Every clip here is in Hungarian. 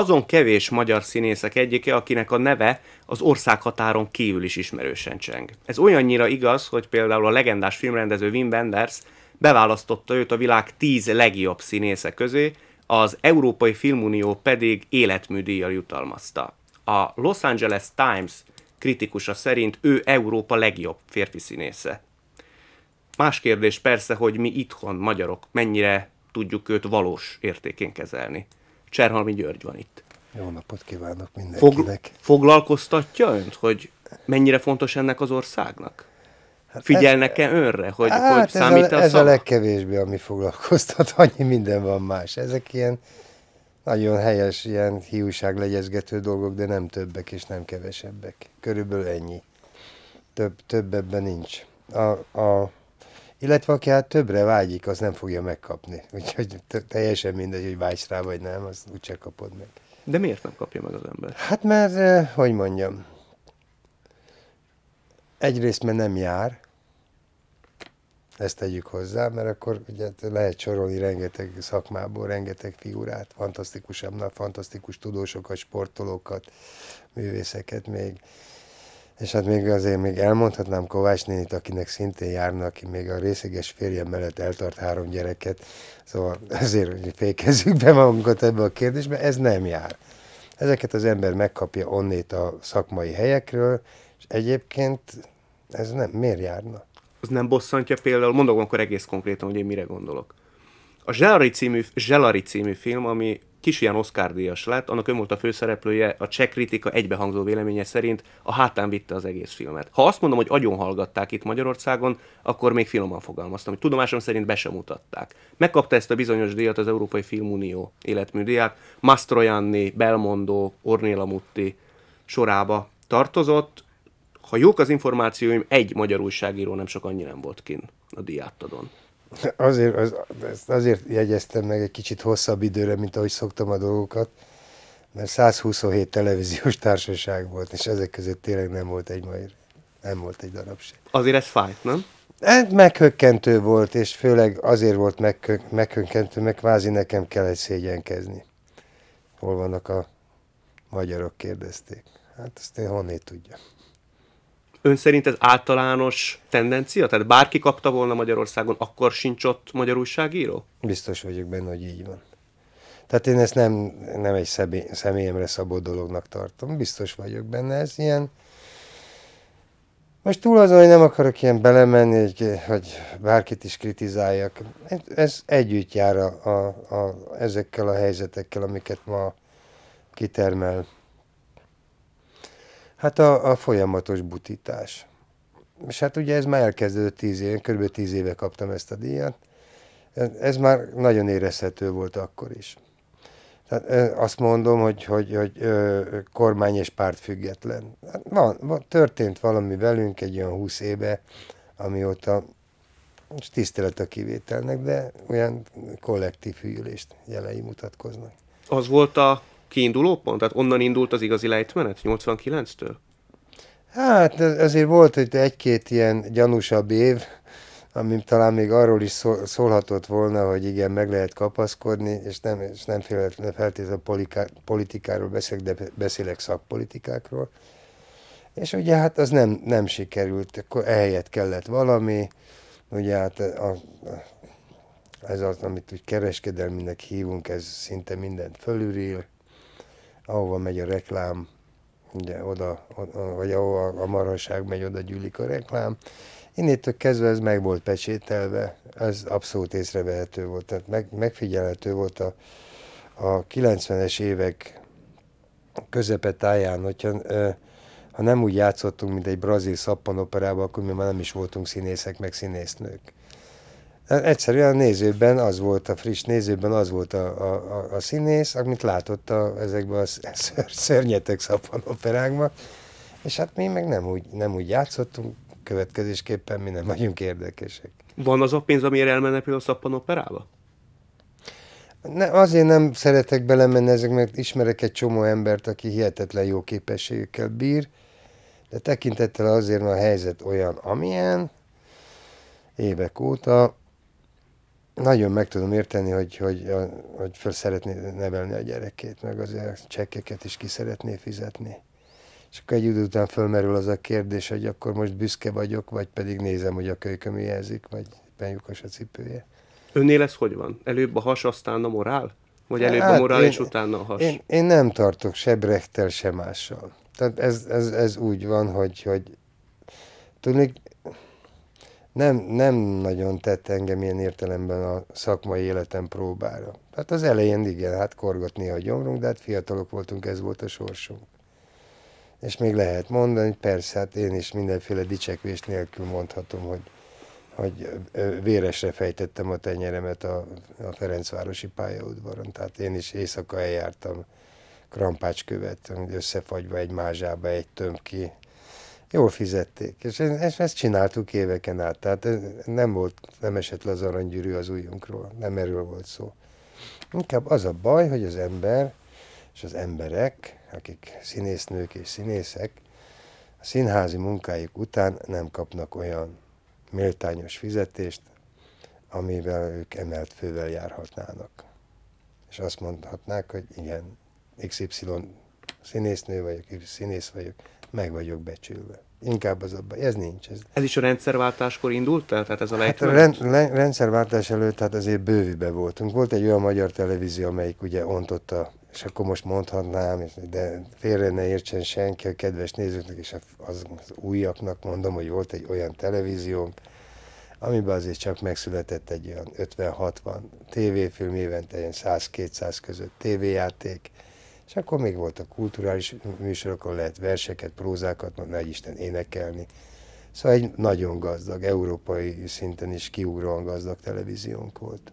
azon kevés magyar színészek egyike, akinek a neve az országhatáron kívül is ismerősen cseng. Ez olyannyira igaz, hogy például a legendás filmrendező Wim Wenders beválasztotta őt a világ tíz legjobb színésze közé, az Európai Filmunió pedig életműdíjjal jutalmazta. A Los Angeles Times kritikusa szerint ő Európa legjobb férfi színésze. Más kérdés persze, hogy mi itthon, magyarok, mennyire tudjuk őt valós értékén kezelni. Cserhalmi György van itt. Jó napot kívánok mindenkinek. Fog, foglalkoztatja önt, hogy mennyire fontos ennek az országnak? Hát Figyelnek-e önre, hogy, hát hogy számít a, Ez a legkevésbé, ami foglalkoztat, annyi minden van más. Ezek ilyen nagyon helyes, ilyen hiúság dolgok, de nem többek és nem kevesebbek. Körülbelül ennyi. Több, több ebben nincs. A, a illetve aki hát többre vágyik, az nem fogja megkapni. Úgyhogy teljesen mindegy, hogy vágysz rá vagy nem, az úgyse kapod meg. De miért nem kapja meg az ember? Hát mert, hogy mondjam, egyrészt mert nem jár, ezt tegyük hozzá, mert akkor ugye lehet sorolni rengeteg szakmából, rengeteg figurát, ember, fantasztikus tudósokat, sportolókat, művészeket még, és hát még azért még elmondhatnám Kovács nénit, akinek szintén járna, aki még a részeges férje mellett eltart három gyereket, szóval azért fékezzük be magunkat ebbe a kérdésbe, ez nem jár. Ezeket az ember megkapja onnét a szakmai helyekről, és egyébként ez nem, miért járna? Az nem bosszantja például, mondok akkor egész konkrétan, hogy én mire gondolok. A Zselari című, Zselari című film, ami kis ilyen Oscar díjas lett, annak ön volt a főszereplője, a cseh kritika egybehangzó véleménye szerint a hátán vitte az egész filmet. Ha azt mondom, hogy agyon hallgatták itt Magyarországon, akkor még finoman fogalmaztam, hogy tudomásom szerint be sem mutatták. Megkapta ezt a bizonyos díjat az Európai Filmunió életműdíját, Mastroianni, Belmondo, Ornéla Mutti sorába tartozott, ha jók az információim, egy magyar újságíró nem sok annyi nem volt kint a diátadon. Azért, az, ezt azért jegyeztem meg egy kicsit hosszabb időre, mint ahogy szoktam a dolgokat, mert 127 televíziós társaság volt, és ezek között tényleg nem volt egy mai, nem volt egy darab sem. Azért ez fájt, nem? Ez hát meghökkentő volt, és főleg azért volt meghökkentő, mert kvázi nekem kellett szégyenkezni. Hol vannak a magyarok, kérdezték. Hát azt én honnét tudjam. Ön szerint ez általános tendencia? Tehát bárki kapta volna Magyarországon, akkor sincs ott magyar újságíró? Biztos vagyok benne, hogy így van. Tehát én ezt nem, nem egy személyemre szabott dolognak tartom. Biztos vagyok benne, ez ilyen... Most túl azon, hogy nem akarok ilyen belemenni, hogy, hogy bárkit is kritizáljak. Ez együtt jár a, a, a, ezekkel a helyzetekkel, amiket ma kitermel Hát a, a folyamatos butítás. És hát ugye ez már elkezdődött tíz éve, kb. tíz éve kaptam ezt a díjat. Ez, ez már nagyon érezhető volt akkor is. Tehát azt mondom, hogy, hogy, hogy kormány és párt független. Hát van, van, történt valami velünk egy olyan húsz éve, amióta és tisztelet a kivételnek, de olyan kollektív hűlést jelei mutatkoznak. Az volt a kiinduló pont? Tehát onnan indult az igazi lejtmenet, 89-től? Hát azért volt hogy egy-két ilyen gyanúsabb év, ami talán még arról is szól, szólhatott volna, hogy igen, meg lehet kapaszkodni, és nem, és nem feltétlenül politiká, politikáról beszélek, de beszélek szakpolitikákról. És ugye hát az nem, nem sikerült, akkor ehelyett kellett valami, ugye hát a, a, ez az, amit úgy kereskedelminek hívunk, ez szinte mindent fölülír, ahova megy a reklám, ugye oda, oda vagy ahova a marhaság megy, oda gyűlik a reklám. Innétől kezdve ez meg volt pecsételve, ez abszolút észrevehető volt, tehát meg, megfigyelhető volt a, a 90-es évek táján, hogyha ö, ha nem úgy játszottunk, mint egy brazil szappanoperában, akkor mi már nem is voltunk színészek, meg színésznők. Egyszerűen a nézőben az volt, a friss nézőben az volt a, a, a, a színész, amit látott a, ezekben a ször, szörnyetek szappan operákban, és hát mi meg nem úgy, nem úgy játszottunk, következésképpen mi nem vagyunk érdekesek. Van az a pénz, amiért elmenne például a szappan operába? Ne, azért nem szeretek belemenni ezek, mert ismerek egy csomó embert, aki hihetetlen jó képességekkel bír, de tekintettel azért, mert a helyzet olyan, amilyen, évek óta, nagyon meg tudom érteni, hogy, hogy, hogy föl szeretné nevelni a gyerekét, meg azért a csekkeket is ki szeretné fizetni. És akkor egy idő után fölmerül az a kérdés, hogy akkor most büszke vagyok, vagy pedig nézem, hogy a kölyköm jelzik, vagy benyukos a cipője. Önnél ez hogy van? Előbb a has, aztán a morál? Vagy előbb hát a morál, én, és utána a has? Én, én nem tartok se brechtel, se mással. Tehát ez, ez, ez úgy van, hogy, hogy tudnék, nem, nem nagyon tett engem ilyen értelemben a szakmai életem próbára. Hát az elején igen, hát korgatni a gyomrunk, de hát fiatalok voltunk, ez volt a sorsunk. És még lehet mondani, persze, hát én is mindenféle dicsekvés nélkül mondhatom, hogy, hogy véresre fejtettem a tenyeremet a, a Ferencvárosi pályaudvaron. Tehát én is éjszaka eljártam krampácskövet, összefagyva egy mázsába egy tömb ki, jól fizették, és ezt csináltuk éveken át, tehát nem volt, nem esett le az aranygyűrű az ujjunkról, nem erről volt szó. Inkább az a baj, hogy az ember és az emberek, akik színésznők és színészek, a színházi munkájuk után nem kapnak olyan méltányos fizetést, amivel ők emelt fővel járhatnának. És azt mondhatnák, hogy igen, XY színésznő vagyok, színész vagyok, meg vagyok becsülve. Inkább az abban. Ez nincs. Ez, ez is a rendszerváltáskor indult el? Tehát ez a hát a rend, rend, rendszerváltás előtt hát azért bővibe voltunk. Volt egy olyan magyar televízió, amelyik ugye ontotta és akkor most mondhatnám, de félre ne értsen senki a kedves nézőknek, és az, az újaknak mondom, hogy volt egy olyan televízió, amiben azért csak megszületett egy olyan 50-60 tévéfilm évente, ilyen 100-200 között tévéjáték, és akkor még voltak kulturális műsorok, ahol lehet verseket, prózákat, meg Isten énekelni. Szóval egy nagyon gazdag, európai szinten is kiugróan gazdag televíziónk volt.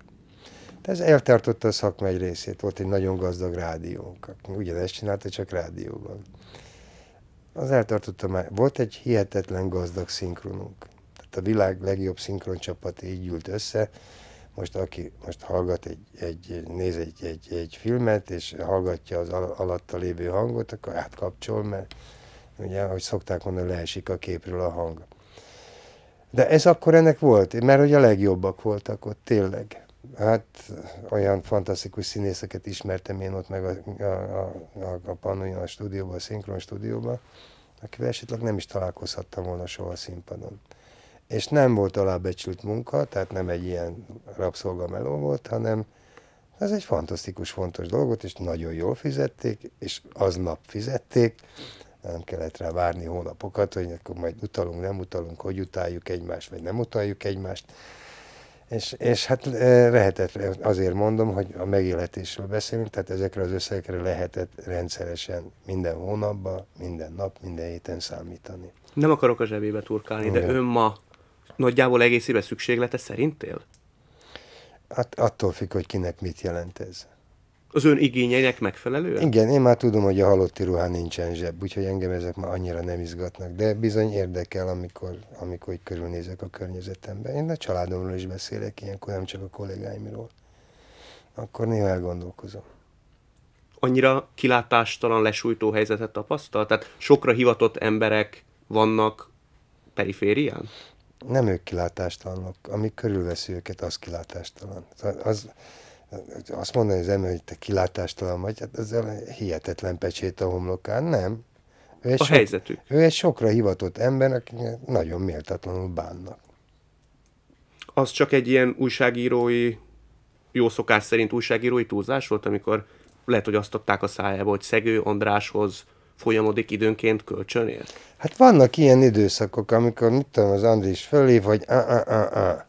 De ez eltartotta a szakma egy részét. Volt egy nagyon gazdag rádiónk. Ugyanezt csinálta, csak rádióban. Az eltartotta már. Volt egy hihetetlen gazdag szinkronunk. Tehát a világ legjobb szinkroncsapata így gyűlt össze, most aki most hallgat egy, egy néz egy, egy, egy filmet, és hallgatja az al- alatta lévő hangot, akkor átkapcsol, mert ugye, ahogy szokták mondani, leesik a képről a hang. De ez akkor ennek volt, mert hogy a legjobbak voltak ott, tényleg. Hát olyan fantasztikus színészeket ismertem én ott meg a, a, a, a Pannonia a stúdióban, a szinkron stúdióban, akivel esetleg nem is találkozhattam volna soha a színpadon és nem volt alábecsült munka, tehát nem egy ilyen rabszolgameló volt, hanem ez egy fantasztikus, fontos dolgot, és nagyon jól fizették, és aznap fizették, nem kellett rá várni hónapokat, hogy akkor majd utalunk, nem utalunk, hogy utáljuk egymást, vagy nem utaljuk egymást. És, és hát e, lehetett, e, azért mondom, hogy a megélhetésről beszélünk, tehát ezekre az összegekre lehetett rendszeresen minden hónapban, minden nap, minden héten számítani. Nem akarok a zsebébe turkálni, Igen. de ön ma nagyjából éve szükséglete szerintél? Hát attól függ, hogy kinek mit jelent ez. Az ön igényeinek megfelelően? Igen, én már tudom, hogy a halotti ruhán nincsen zseb, úgyhogy engem ezek már annyira nem izgatnak, de bizony érdekel, amikor, amikor így körülnézek a környezetemben. Én a családomról is beszélek ilyenkor, nem csak a kollégáimról. Akkor néha elgondolkozom annyira kilátástalan, lesújtó helyzetet tapasztal? Tehát sokra hivatott emberek vannak periférián? nem ők kilátástalanok, ami körülveszi őket, az kilátástalan. Az, azt mondani az ember, hogy te kilátástalan vagy, hát az hihetetlen pecsét a homlokán, nem. Ő egy a sok, helyzetük. Ő egy sokra hivatott ember, akinek nagyon méltatlanul bánnak. Az csak egy ilyen újságírói, jó szokás szerint újságírói túlzás volt, amikor lehet, hogy azt adták a szájába, hogy Szegő Andráshoz folyamodik időnként kölcsönért? Hát vannak ilyen időszakok, amikor, mit tudom, az Andris fölé, vagy, a a a a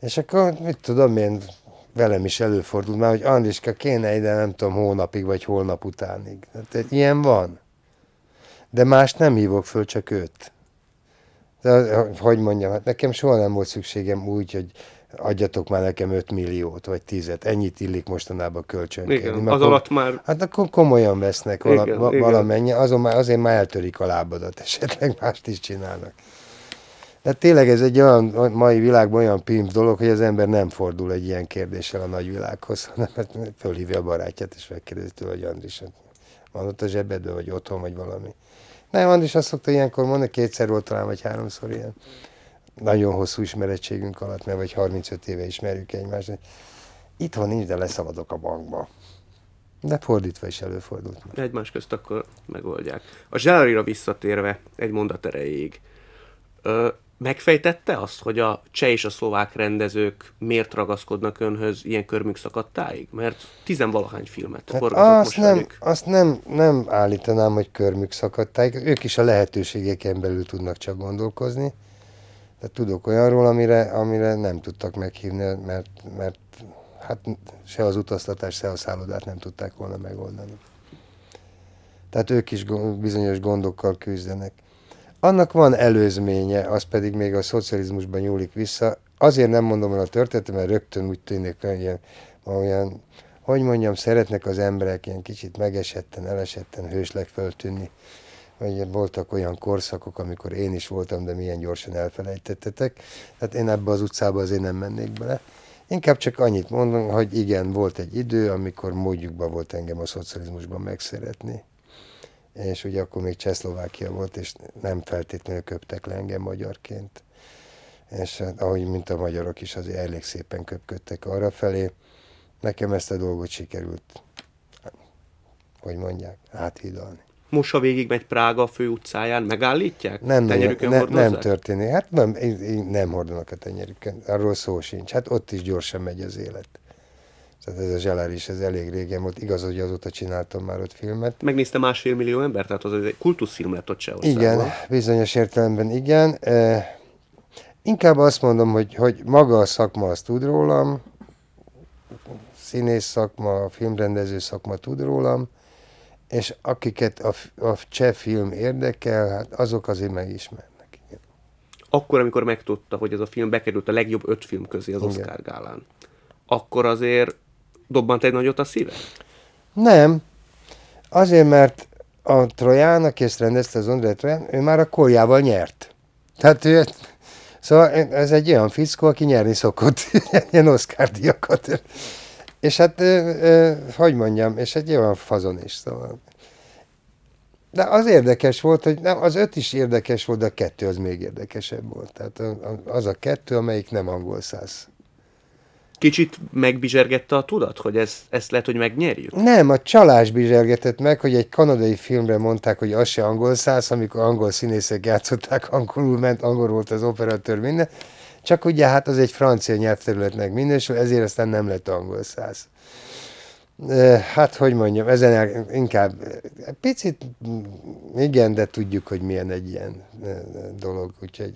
És akkor, mit tudom én, velem is előfordul már, hogy Andriska kéne ide, nem tudom, hónapig vagy holnap utánig. Tehát ilyen van. De más nem hívok föl, csak őt. De, hogy mondjam, hát nekem soha nem volt szükségem úgy, hogy adjatok már nekem 5 milliót, vagy 10 ennyit illik mostanában kölcsönkérdni. Igen, az akkor, alatt már... Hát akkor komolyan vesznek vala, igen, va, valamennyi, azon már, azért már eltörik a lábadat, esetleg mást is csinálnak. De hát tényleg ez egy olyan, mai világban olyan pimp dolog, hogy az ember nem fordul egy ilyen kérdéssel a nagyvilághoz, hanem hát fölhívja a barátját, és megkérdezi tőle, hogy Andris, van ott a zsebedben, vagy otthon, vagy valami. Nem, Andris azt szokta ilyenkor mondani, kétszer volt talán, vagy háromszor ilyen nagyon hosszú ismerettségünk alatt, mert vagy 35 éve ismerjük egymást, itthon nincs, de leszaladok a bankba. De fordítva is előfordult. Már. Egymás közt akkor megoldják. A zsárira visszatérve egy mondat erejéig. Ö, megfejtette azt, hogy a cseh és a szlovák rendezők miért ragaszkodnak önhöz ilyen körmük szakadtáig? Mert tizenvalahány filmet hát forgatott azt most nem, elég. Azt nem, nem állítanám, hogy körmük szakadtáig. Ők is a lehetőségeken belül tudnak csak gondolkozni de tudok olyanról, amire, amire nem tudtak meghívni, mert, mert hát se az utaztatás, se a szállodát nem tudták volna megoldani. Tehát ők is bizonyos gondokkal küzdenek. Annak van előzménye, az pedig még a szocializmusban nyúlik vissza. Azért nem mondom el a történetet, mert rögtön úgy tűnik, hogy ilyen, olyan, hogy mondjam, szeretnek az emberek ilyen kicsit megesetten, elesetten, hősleg föltűnni hogy voltak olyan korszakok, amikor én is voltam, de milyen gyorsan elfelejtettetek. Tehát én ebbe az utcába azért nem mennék bele. Inkább csak annyit mondom, hogy igen, volt egy idő, amikor módjukban volt engem a szocializmusban megszeretni. És ugye akkor még Csehszlovákia volt, és nem feltétlenül köptek le engem magyarként. És hát, ahogy mint a magyarok is, az elég szépen köpködtek arra felé. Nekem ezt a dolgot sikerült, hogy mondják, áthidalni. Mosa végig megy Prága fő utcáján, megállítják? Nem, tenyerükön nem, nem történik. Hát nem, nem hordanak a tenyerükön, arról szó sincs. Hát ott is gyorsan megy az élet. Tehát ez a zselár is, ez elég régen volt. Igaz, hogy azóta csináltam már ott filmet. Megnézte másfél millió ember, tehát az egy kultuszfilm lett ott Csehországban. Igen, bizonyos értelemben igen. E, inkább azt mondom, hogy, hogy maga a szakma azt tud rólam, színész szakma, filmrendező szakma tud rólam, és akiket a, a cseh film érdekel, hát azok azért megismernek. Igen. Akkor, amikor megtudta, hogy ez a film bekerült a legjobb öt film közé az igen. Oscar gálán, akkor azért dobbant egy nagyot a szíve? Nem. Azért, mert a Troján, aki ezt rendezte, az André Troján, ő már a koljával nyert. Tehát ő, szóval ez egy olyan fickó, aki nyerni szokott ilyen Oscar-díjakat. És hát, ö, ö, hogy mondjam, és egy olyan fazon is, szóval. De az érdekes volt, hogy nem, az öt is érdekes volt, de a kettő az még érdekesebb volt. Tehát az a kettő, amelyik nem angol száz. Kicsit megbizsergette a tudat, hogy ez, ezt lehet, hogy megnyerjük? Nem, a csalás bizsergetett meg, hogy egy kanadai filmre mondták, hogy az se angol száz, amikor angol színészek játszották, angolul ment, angol volt az operatőr, minden. Csak ugye hát az egy francia nyelvterületnek minősül, ezért aztán nem lett angol száz. Hát, hogy mondjam, ezen inkább picit, mm, igen, de tudjuk, hogy milyen egy ilyen dolog, úgyhogy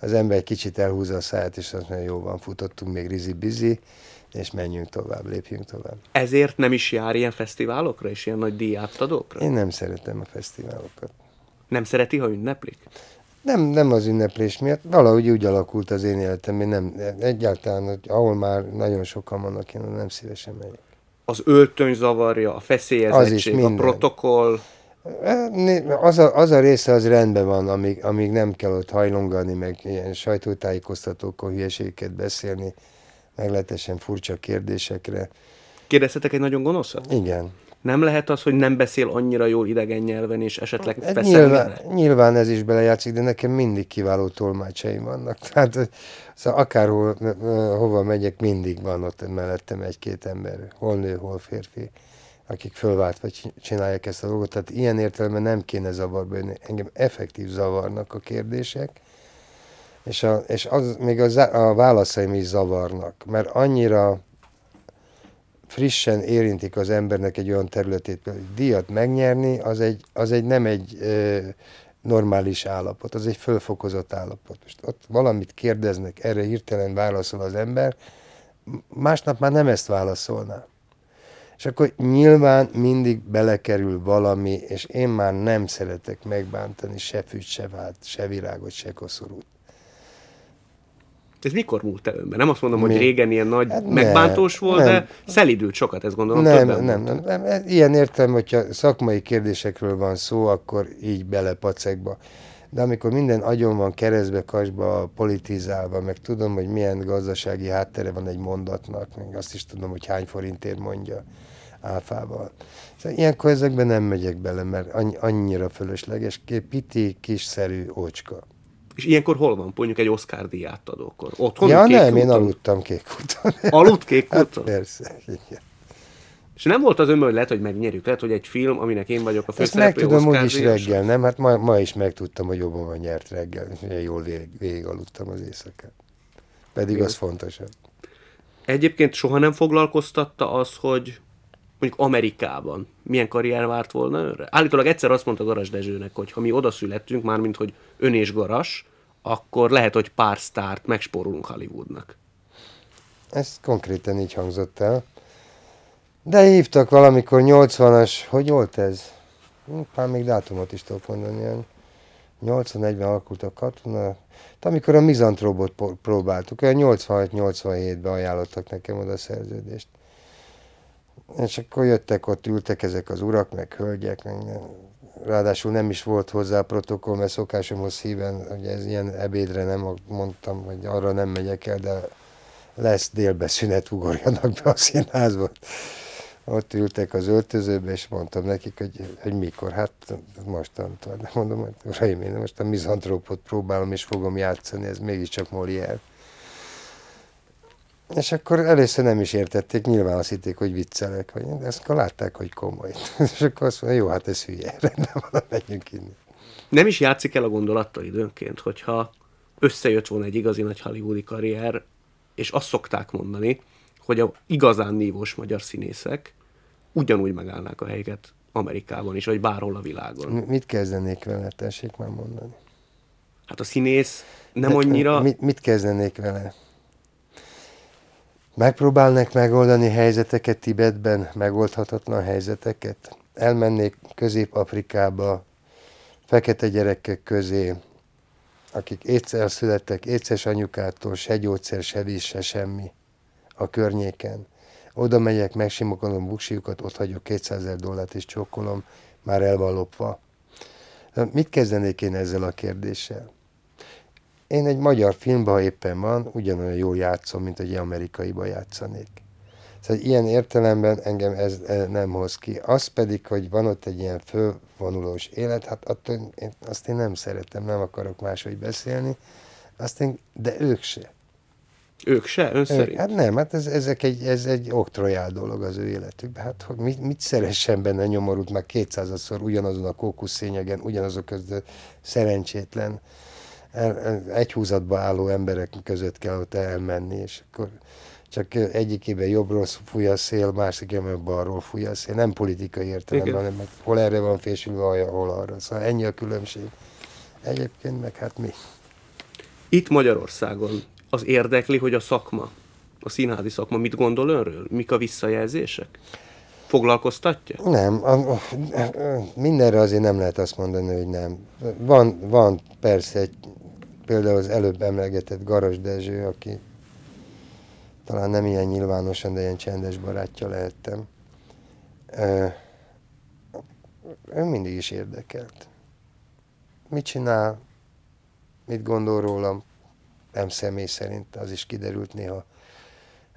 az ember egy kicsit elhúzza a száját, és azt mondja, jó van, futottunk még rizi-bizi, és menjünk tovább, lépjünk tovább. Ezért nem is jár ilyen fesztiválokra és ilyen nagy díjátadókra? Én nem szeretem a fesztiválokat. Nem szereti, ha ünneplik? Nem, nem az ünneplés miatt, valahogy úgy alakult az én életem, én nem, egyáltalán, hogy ahol már nagyon sokan vannak, én nem szívesen megyek. Az öltöny zavarja, a feszélyezettség, a protokoll? E, az a, az a része az rendben van, amíg, amíg nem kell ott hajlongani, meg ilyen sajtótájékoztatókon hülyeségeket beszélni, meglehetősen furcsa kérdésekre. Kérdeztetek egy nagyon gonoszat? Igen. Nem lehet az, hogy nem beszél annyira jól idegen nyelven, és esetleg hát, nyilván, nyilván ez is belejátszik, de nekem mindig kiváló tolmácsaim vannak. Tehát szóval akárhol, hova megyek, mindig van ott mellettem egy-két ember, hol nő, hol férfi akik fölváltva csinálják ezt a dolgot. Tehát ilyen értelemben nem kéne zavarba jönni. Engem effektív zavarnak a kérdések, és, a, és az, még a, a válaszaim is zavarnak, mert annyira frissen érintik az embernek egy olyan területét, hogy díjat megnyerni, az egy, az egy nem egy ö, normális állapot, az egy fölfokozott állapot. Most ott valamit kérdeznek, erre hirtelen válaszol az ember, másnap már nem ezt válaszolná. És akkor nyilván mindig belekerül valami, és én már nem szeretek megbántani se fűt, se vált, se virágot, se koszorút ez mikor múlt el önben? Nem azt mondom, Mi? hogy régen ilyen nagy hát megbántós volt, nem. de szelidült sokat, ezt gondolom nem, többen nem, nem, nem, nem. Ilyen értem, hogyha szakmai kérdésekről van szó, akkor így bele pacekba. De amikor minden agyon van keresztbe, kasba, politizálva, meg tudom, hogy milyen gazdasági háttere van egy mondatnak, meg azt is tudom, hogy hány forintért mondja áfával. Szóval ilyenkor ezekben nem megyek bele, mert annyira fölösleges, piti, kiszerű ócska. És ilyenkor hol van mondjuk egy Oscar díját adókor? Otthon ja, kék nem, kúton? én aludtam kék úton. Aludt kék hát úton? Hát persze, igen. És nem volt az ön, hogy lehet, hogy megnyerjük, lehet, hogy egy film, aminek én vagyok a főszereplő. meg tudom úgy is reggel, nem? Hát ma, ma is megtudtam, hogy jobban van nyert reggel. És jól végig, végig aludtam az éjszakát. Pedig igen. az fontosabb. Egyébként soha nem foglalkoztatta az, hogy mondjuk Amerikában milyen karrier várt volna önre? Állítólag egyszer azt mondta Garas Dezsőnek, hogy ha mi oda születtünk, mármint hogy ön és Garas, akkor lehet, hogy pár sztárt megspórolunk Hollywoodnak. Ez konkrétan így hangzott el. De hívtak valamikor 80-as, hogy volt ez? Pár hm, még dátumot is tudok mondani, 81-ben alakult a katona, de amikor a mizantróbot próbáltuk, olyan 86-87-ben ajánlottak nekem oda a szerződést. És akkor jöttek, ott ültek ezek az urak, meg hölgyek, meg nem. ráadásul nem is volt hozzá a protokoll, mert szokásomhoz híven, hogy ez ilyen ebédre nem mondtam, hogy arra nem megyek el, de lesz délbe szünet, ugorjanak be a színházba. Ott ültek az öltözőbe, és mondtam nekik, hogy, hogy mikor, hát mostantól. De mondom, hogy uraim, én most a mizantrópot próbálom, és fogom játszani, ez mégiscsak Molière. És akkor először nem is értették, nyilván azt hitték, hogy viccelek, hogy de ezt akkor látták, hogy komoly. És akkor azt mondja, jó, hát ez hülye, rendben van, menjünk inni. Nem is játszik el a gondolattal időnként, hogyha összejött volna egy igazi nagy hollywoodi karrier, és azt szokták mondani, hogy a igazán nívós magyar színészek ugyanúgy megállnák a helyet Amerikában is, vagy bárhol a világon. M- mit kezdenék vele, tessék már mondani? Hát a színész nem De, annyira... Mit, mit kezdenék vele? Megpróbálnak megoldani helyzeteket Tibetben, megoldhatatlan helyzeteket. Elmennék Közép-Afrikába, fekete gyerekek közé, akik étszel születtek, étszes anyukától se gyógyszer, se víz, se semmi a környéken. Oda megyek, megsimogatom buksiukat, ott hagyok 200 ezer dollárt és csókolom, már el van lopva. Mit kezdenék én ezzel a kérdéssel? Én egy magyar filmben, ha éppen van, ugyanolyan jól játszom, mint egy amerikaiba játszanék. Szóval ilyen értelemben engem ez e, nem hoz ki. Az pedig, hogy van ott egy ilyen fölvonulós élet, hát attól én, azt én nem szeretem, nem akarok máshogy beszélni, azt én, de ők se. Ők se? Ön ők, szerint? Hát nem, hát ez, ezek egy, ez egy oktrojál dolog az ő életükben. Hát hogy mit, mit szeressen benne nyomorult már kétszázadszor ugyanazon a kókuszszényegen, ugyanazok között szerencsétlen el, egy húzatba álló emberek között kell ott elmenni, és akkor csak egyikében jobbról fúj a szél, másikében balról fúj a szél. Nem politikai értelemben, hanem meg hol erre van fésülve, hol arra. Szóval ennyi a különbség. Egyébként meg hát mi? Itt Magyarországon az érdekli, hogy a szakma, a színházi szakma mit gondol önről? Mik a visszajelzések? foglalkoztatja? Nem, a, a, mindenre azért nem lehet azt mondani, hogy nem. Van, van persze egy például az előbb emlegetett Garas Dezső, aki talán nem ilyen nyilvánosan, de ilyen csendes barátja lehettem. Ő mindig is érdekelt. Mit csinál, mit gondol rólam, nem személy szerint, az is kiderült néha,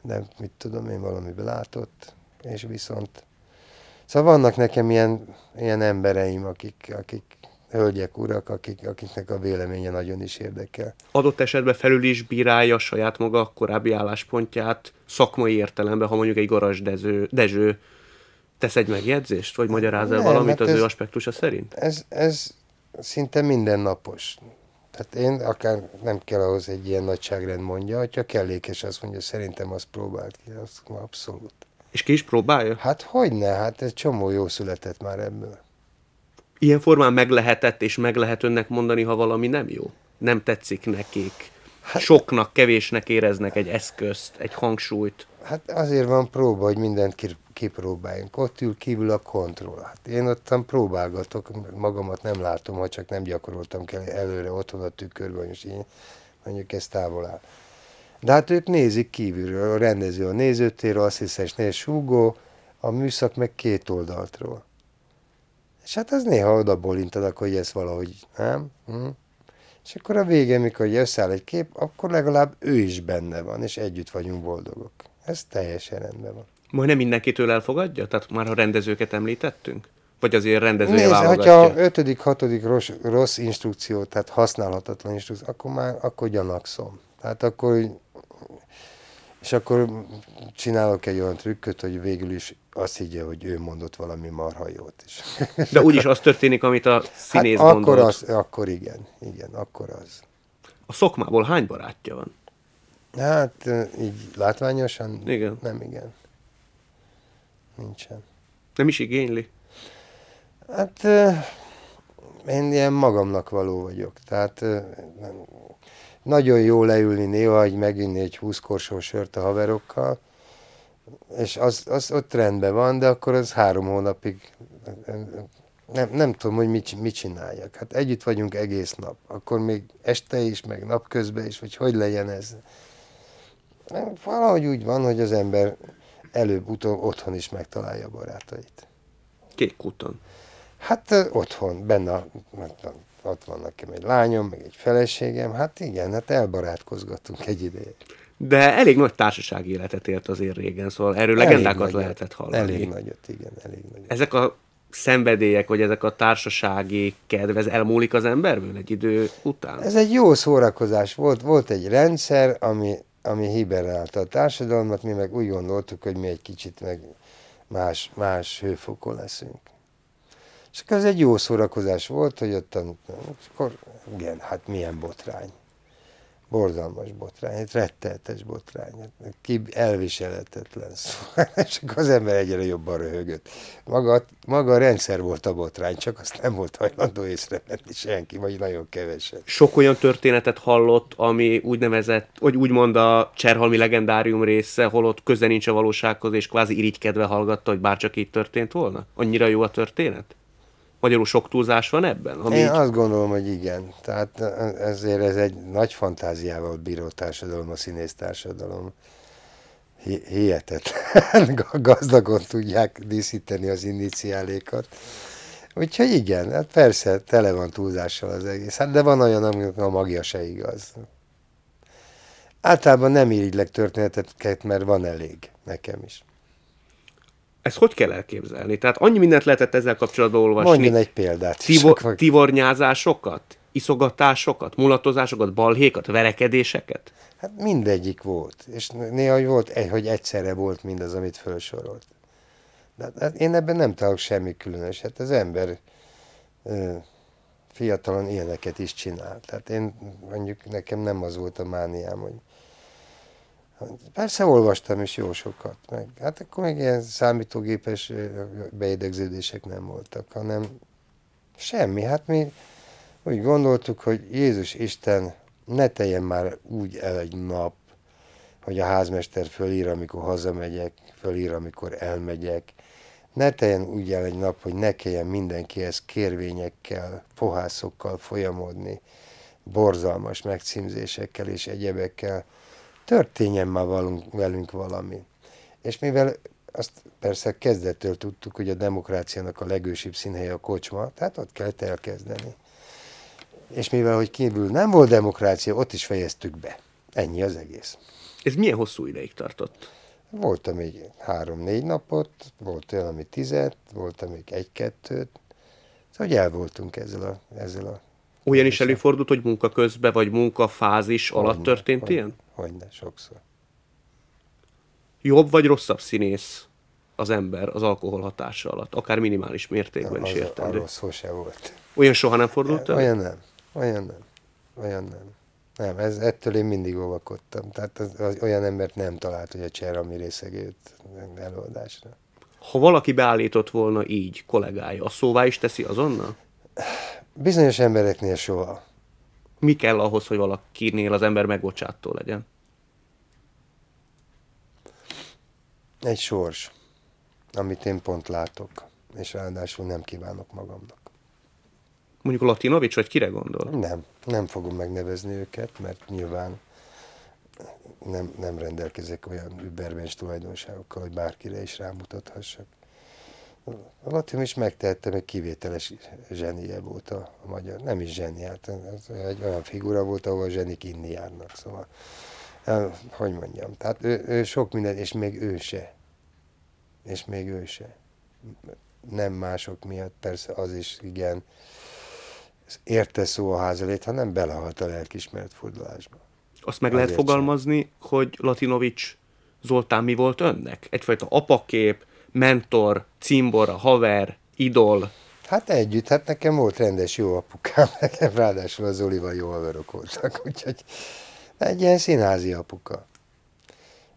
de mit tudom én, valamiben látott, és viszont Szóval vannak nekem ilyen, ilyen embereim, akik, akik hölgyek, urak, akik, akiknek a véleménye nagyon is érdekel. Adott esetben felül is bírálja saját maga korábbi álláspontját szakmai értelemben, ha mondjuk egy garas Dező, Dezső tesz egy megjegyzést, vagy magyaráz el valamit hát az ez, ő aspektusa szerint? Ez, ez szinte mindennapos. Tehát én akár nem kell ahhoz egy ilyen nagyságrend mondja, hogyha kellékes azt mondja, szerintem azt próbált ki, az abszolút. És ki is próbálja? Hát hogyne, hát egy csomó jó született már ebből ilyen formán meg lehetett és meg lehet önnek mondani, ha valami nem jó? Nem tetszik nekik? Hát- Soknak, kevésnek éreznek egy eszközt, egy hangsúlyt? Hát azért van próba, hogy mindent kipróbáljunk. Ott ül kívül a kontroll. Hát én ottan próbálgatok, magamat nem látom, ha csak nem gyakoroltam kell előre otthon a tükörben, és így mondjuk ez távol áll. De hát ők nézik kívülről, a rendező a nézőtér, az asszisztensnél súgó, a műszak meg két oldaltról. És hát az néha oda bolintad, hogy ez valahogy, nem? Hm? És akkor a vége, mikor összeáll egy kép, akkor legalább ő is benne van, és együtt vagyunk boldogok. Ez teljesen rendben van. Majd nem mindenkitől elfogadja? Tehát már ha rendezőket említettünk? Vagy azért rendezője Nézd, válogatja? hogyha ötödik, hatodik rossz, rossz instrukció, tehát használhatatlan instrukció, akkor már akkor gyanakszom. Tehát akkor és akkor csinálok egy olyan trükköt, hogy végül is azt higgye, hogy ő mondott valami marha jót is. De úgyis az történik, amit a hát színész hát akkor gondolt. Az, akkor igen, igen, akkor az. A szokmából hány barátja van? Hát így látványosan igen. nem igen. Nincsen. Nem is igényli? Hát én ilyen magamnak való vagyok. Tehát nagyon jó leülni néha, hogy meginni egy 20 korsó sört a haverokkal, és az, az ott rendben van, de akkor az három hónapig nem, nem tudom, hogy mit, mit csináljak. Hát együtt vagyunk egész nap, akkor még este is, meg napközben is, vagy hogy legyen ez. Nem, valahogy úgy van, hogy az ember előbb-utóbb otthon is megtalálja barátait. Kék úton. Hát otthon, benne a ott van nekem egy lányom, meg egy feleségem, hát igen, hát elbarátkozgatunk egy ideje. De elég nagy társaság életet élt azért régen, szóval erről elég legendákat nagyot, lehetett hallani. Elég nagyot, igen, elég nagyot. Ezek a szenvedélyek, vagy ezek a társasági kedv, ez elmúlik az emberből egy idő után? Ez egy jó szórakozás volt. Volt egy rendszer, ami, ami hiberálta a társadalmat, mi meg úgy gondoltuk, hogy mi egy kicsit meg más, más hőfokon leszünk. És akkor ez egy jó szórakozás volt, hogy ott és akkor igen, hát milyen botrány. Borzalmas botrány, egy retteltes botrány, ki elviselhetetlen szó. És akkor az ember egyre jobban röhögött. Maga, maga a rendszer volt a botrány, csak azt nem volt hajlandó észrevenni senki, vagy nagyon kevesen. Sok olyan történetet hallott, ami úgynevezett, hogy úgymond a Cserhalmi legendárium része, holott köze nincs a valósághoz, és kvázi irigykedve hallgatta, hogy bárcsak így történt volna? Annyira jó a történet? Magyarul sok túlzás van ebben? Ami Én így... azt gondolom, hogy igen. Tehát ezért ez egy nagy fantáziával bíró társadalom, a színész társadalom. Hihetetlen gazdagon tudják díszíteni az iniciálékat. Úgyhogy igen, hát persze, tele van túlzással az egész. Hát de van olyan, aminek a magja se igaz. Általában nem irigylek történeteket, mert van elég nekem is ezt hogy kell elképzelni? Tehát annyi mindent lehetett ezzel kapcsolatban olvasni. Mondjon egy példát. Tivo- tivornyázásokat, iszogatásokat, mulatozásokat, balhékat, verekedéseket? Hát mindegyik volt. És néha volt, hogy egyszerre volt mindaz, amit felsorolt. De hát-, hát én ebben nem találok semmi különös. Hát az ember ö, fiatalon ilyeneket is csinál. Tehát én mondjuk nekem nem az volt a mániám, hogy Persze olvastam is jó sokat, meg hát akkor még ilyen számítógépes beidegződések nem voltak, hanem semmi. Hát mi úgy gondoltuk, hogy Jézus Isten ne teljen már úgy el egy nap, hogy a házmester fölír, amikor hazamegyek, fölír, amikor elmegyek. Ne teljen úgy el egy nap, hogy ne kelljen mindenkihez kérvényekkel, pohászokkal folyamodni, borzalmas megcímzésekkel és egyebekkel, történjen már valunk, velünk valami. És mivel azt persze kezdettől tudtuk, hogy a demokráciának a legősibb színhelye a kocsma, tehát ott kellett elkezdeni. És mivel, hogy kívül nem volt demokrácia, ott is fejeztük be. Ennyi az egész. Ez milyen hosszú ideig tartott? Voltam még három-négy napot, volt olyan, ami tizet, voltam még egy-kettőt. Szóval, hogy el voltunk ezzel a... Ezzel a Olyan is előfordult, hogy munka közben vagy munkafázis alatt történt hogy, ilyen? Hogyne, sokszor. Jobb vagy rosszabb színész az ember az alkohol hatása alatt, akár minimális mértékben nem, is értem. Arról az se volt. Olyan soha nem fordult el? Olyan nem, olyan nem, olyan nem. Nem, ez, ettől én mindig óvakodtam. Tehát az, az olyan embert nem talált, hogy a Cserami részegét előadásra. Ha valaki beállított volna így kollégája, a szóvá is teszi azonnal? Bizonyos embereknél soha mi kell ahhoz, hogy valakinél az ember megbocsátó legyen? Egy sors, amit én pont látok, és ráadásul nem kívánok magamnak. Mondjuk Latinovics, vagy kire gondol? Nem, nem fogom megnevezni őket, mert nyilván nem, nem rendelkezek olyan überbens tulajdonságokkal, hogy bárkire is rámutathassak a Latin is megtehettem, egy kivételes zsenie volt a, magyar. Nem is hát ez egy olyan figura volt, ahol a zsenik inni járnak, szóval, eh, hogy mondjam, tehát ő, ő sok minden, és még ő se. És még ő se. Nem mások miatt, persze az is, igen, érte szó a házalét, hanem belehalt a lelkismert fordulásba. Azt meg Azért lehet fogalmazni, sem. hogy Latinovics Zoltán mi volt önnek? Egyfajta apakép, mentor, cimbora, haver, idol? Hát együtt, hát nekem volt rendes jó apukám, nekem ráadásul az Olival jó haverok voltak, úgyhogy egy ilyen színházi apuka.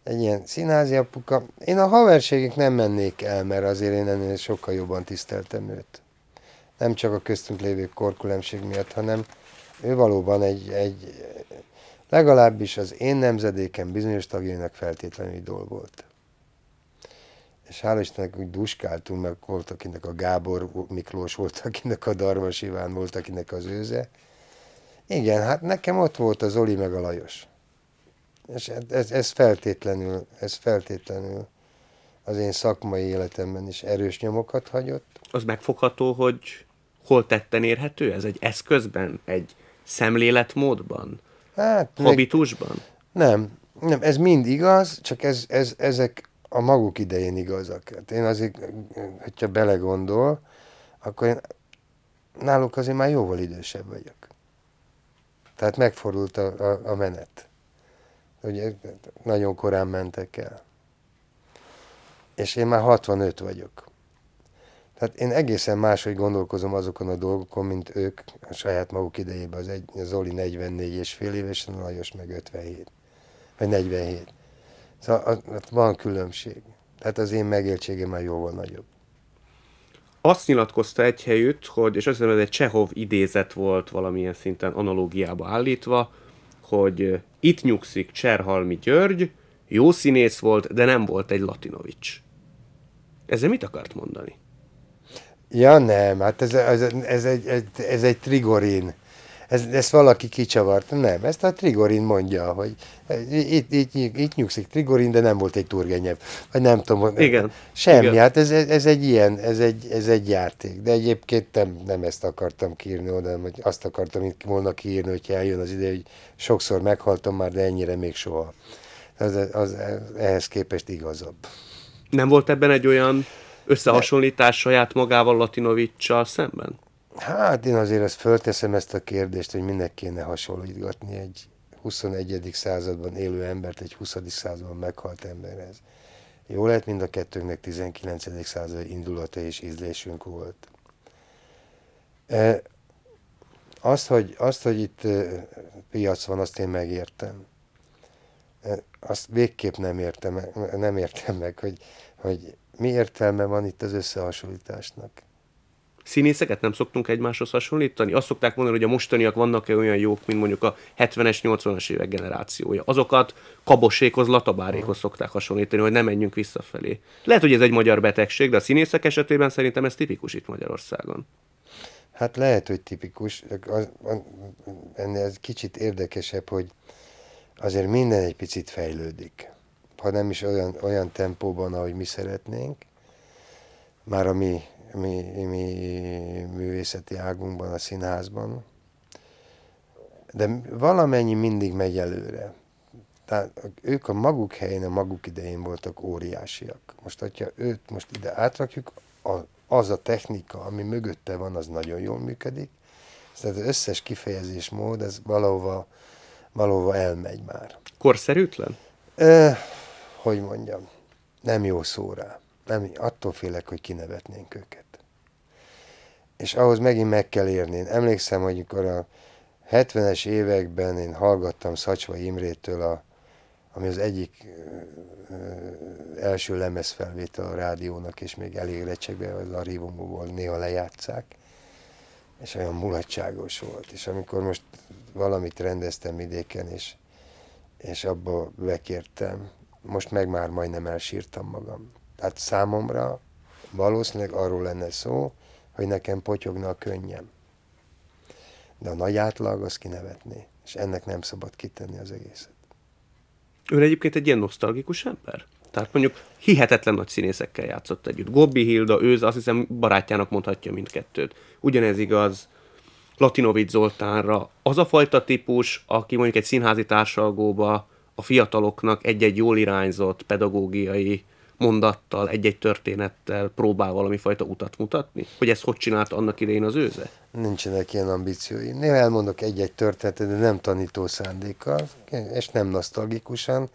Egy ilyen színházi apuka. Én a haverségek nem mennék el, mert azért én ennél sokkal jobban tiszteltem őt. Nem csak a köztünk lévő korkulemség miatt, hanem ő valóban egy, egy legalábbis az én nemzedékem bizonyos tagjainak feltétlenül idol volt és hála Istennek úgy duskáltunk, mert volt akinek a Gábor Miklós, volt akinek a Darvas Iván, volt akinek az őze. Igen, hát nekem ott volt az Oli meg a Lajos. És ez, ez feltétlenül, ez feltétlenül az én szakmai életemben is erős nyomokat hagyott. Az megfogható, hogy hol tetten érhető ez? Egy eszközben? Egy szemléletmódban? Hát, habitusban? Meg... Nem, nem, ez mind igaz, csak ez, ez, ezek a maguk idején igazak. Hát én azért, hogyha belegondol, akkor én náluk azért már jóval idősebb vagyok. Tehát megfordult a, a, a menet. Ugye nagyon korán mentek el. És én már 65 vagyok. Tehát én egészen máshogy gondolkozom azokon a dolgokon, mint ők a saját maguk idejében. Az egy, az Zoli 44 és fél évesen, a Lajos meg 57. Vagy 47. Szóval az, az van különbség. Tehát az én megéltségem már jóval nagyobb. Azt nyilatkozta egy helyütt, hogy, és azt hiszem, ez egy Csehov idézet volt valamilyen szinten analógiába állítva, hogy itt nyugszik Cserhalmi György, jó színész volt, de nem volt egy Latinovics. Ezzel mit akart mondani? Ja nem, hát ez, ez, ez, egy, ez, ez egy trigorin ez, ezt valaki kicsavart, nem, ezt a Trigorin mondja, hogy itt, itt, itt nyugszik Trigorin, de nem volt egy turgenyebb. vagy nem tudom. Igen. Semmi, igen. hát ez, ez, egy ilyen, ez egy, ez egy játék, de egyébként nem, nem ezt akartam kiírni oda, hanem azt akartam volna kiírni, hogy eljön az ide, hogy sokszor meghaltam már, de ennyire még soha. Az, az, az ehhez képest igazabb. Nem volt ebben egy olyan összehasonlítás saját magával Latinovicsal szemben? Hát én azért ezt fölteszem ezt a kérdést, hogy minek kéne hasonlítgatni egy 21. században élő embert egy 20. században meghalt emberhez. Jó lehet, mind a kettőnknek 19. század indulata és ízlésünk volt. E, azt, hogy, azt, hogy itt e, piac van, azt én megértem. E, azt végképp nem értem, nem értem meg, hogy, hogy mi értelme van itt az összehasonlításnak színészeket nem szoktunk egymáshoz hasonlítani. Azt szokták mondani, hogy a mostaniak vannak-e olyan jók, mint mondjuk a 70-es, 80-as évek generációja. Azokat kabosékhoz, latabárékhoz szokták hasonlítani, hogy nem menjünk visszafelé. Lehet, hogy ez egy magyar betegség, de a színészek esetében szerintem ez tipikus itt Magyarországon. Hát lehet, hogy tipikus. Az, az, ennél ez kicsit érdekesebb, hogy azért minden egy picit fejlődik. Ha nem is olyan, olyan tempóban, ahogy mi szeretnénk, már a mi mi, mi művészeti águnkban, a színházban. De valamennyi mindig megy előre. Tehát ők a maguk helyén, a maguk idején voltak óriásiak. Most, hogyha őt most ide átrakjuk, az a technika, ami mögötte van, az nagyon jól működik. Tehát az összes kifejezésmód, ez valahova, valahova elmegy már. Korszerűtlen? Ö, hogy mondjam, nem jó szó rá nem, attól félek, hogy kinevetnénk őket. És ahhoz megint meg kell érni. Én emlékszem, hogy amikor a 70-es években én hallgattam Szacsva Imrétől, a, ami az egyik ö, ö, első lemezfelvétel a rádiónak, és még elég recsegve, a Larivumból néha lejátszák, és olyan mulatságos volt. És amikor most valamit rendeztem vidéken, és, és abba bekértem, most meg már majdnem elsírtam magam. Tehát számomra valószínűleg arról lenne szó, hogy nekem potyogna a könnyem. De a nagy átlag az kinevetné, és ennek nem szabad kitenni az egészet. Ő egyébként egy ilyen nosztalgikus ember? Tehát mondjuk hihetetlen nagy színészekkel játszott együtt. Gobbi Hilda, ő azt hiszem barátjának mondhatja mindkettőt. Ugyanez igaz Latinovic Zoltánra. Az a fajta típus, aki mondjuk egy színházi társalgóba a fiataloknak egy-egy jól irányzott pedagógiai mondattal, egy-egy történettel próbál valami fajta utat mutatni? Hogy ezt hogy csinálta annak idején az őze? Nincsenek ilyen ambíciói. Néha elmondok egy-egy történetet, de nem tanító szándékkal, és nem nosztalgikusan.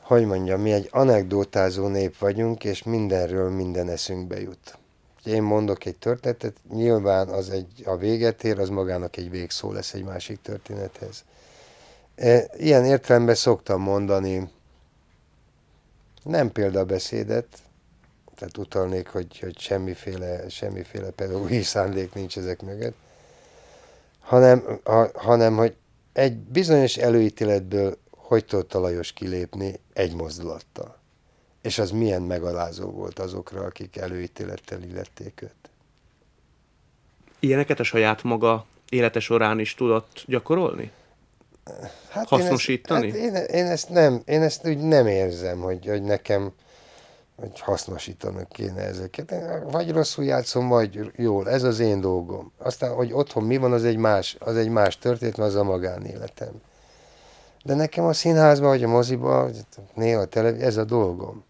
Hogy mondjam, mi egy anekdotázó nép vagyunk, és mindenről minden eszünkbe jut. Én mondok egy történetet, nyilván az egy, a véget ér, az magának egy végszó lesz egy másik történethez. E, ilyen értelemben szoktam mondani, nem példabeszédet, tehát utalnék, hogy, hogy semmiféle, semmiféle pedagógiai szándék nincs ezek mögött, hanem, ha, hanem hogy egy bizonyos előítéletből hogy tudott a Lajos kilépni egy mozdulattal. És az milyen megalázó volt azokra, akik előítélettel illették őt. Ilyeneket a saját maga élete során is tudott gyakorolni? hát hasznosítani? Én ezt, hát én, én, ezt nem, én ezt úgy nem érzem, hogy, hogy nekem hogy hasznosítanak kéne ezeket. Vagy rosszul játszom, vagy jól. Ez az én dolgom. Aztán, hogy otthon mi van, az egy más, az egy más történet, mert az a magánéletem. De nekem a színházban, vagy a moziban, néha a televízió, ez a dolgom.